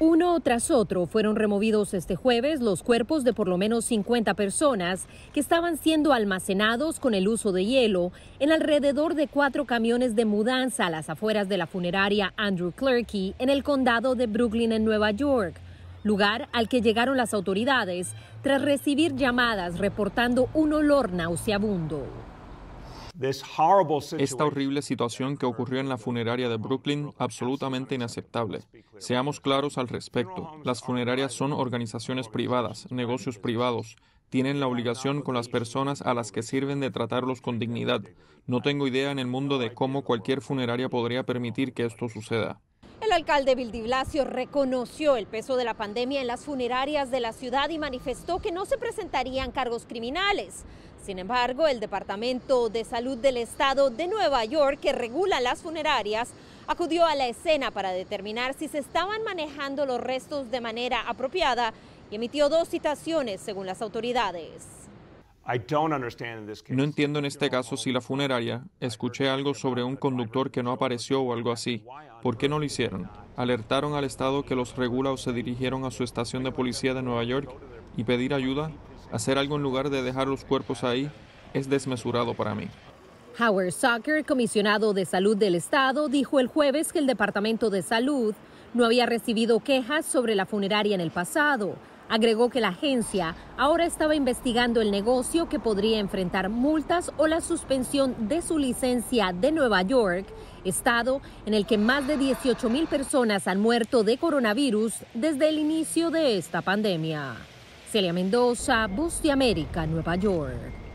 Uno tras otro fueron removidos este jueves los cuerpos de por lo menos 50 personas que estaban siendo almacenados con el uso de hielo en alrededor de cuatro camiones de mudanza a las afueras de la funeraria Andrew Clerkey en el condado de Brooklyn en Nueva York, lugar al que llegaron las autoridades tras recibir llamadas reportando un olor nauseabundo. Esta horrible situación que ocurrió en la funeraria de Brooklyn, absolutamente inaceptable. Seamos claros al respecto. Las funerarias son organizaciones privadas, negocios privados. Tienen la obligación con las personas a las que sirven de tratarlos con dignidad. No tengo idea en el mundo de cómo cualquier funeraria podría permitir que esto suceda. El alcalde Blasio reconoció el peso de la pandemia en las funerarias de la ciudad y manifestó que no se presentarían cargos criminales. Sin embargo, el Departamento de Salud del Estado de Nueva York, que regula las funerarias, acudió a la escena para determinar si se estaban manejando los restos de manera apropiada y emitió dos citaciones según las autoridades. No entiendo en este caso si la funeraria, escuché algo sobre un conductor que no apareció o algo así. ¿Por qué no lo hicieron? ¿Alertaron al Estado que los regulados se dirigieron a su estación de policía de Nueva York y pedir ayuda? Hacer algo en lugar de dejar los cuerpos ahí es desmesurado para mí. Howard Zucker, comisionado de salud del Estado, dijo el jueves que el Departamento de Salud no había recibido quejas sobre la funeraria en el pasado. Agregó que la agencia ahora estaba investigando el negocio que podría enfrentar multas o la suspensión de su licencia de Nueva York, estado en el que más de 18 mil personas han muerto de coronavirus desde el inicio de esta pandemia. Celia Mendoza, Bus de América, Nueva York.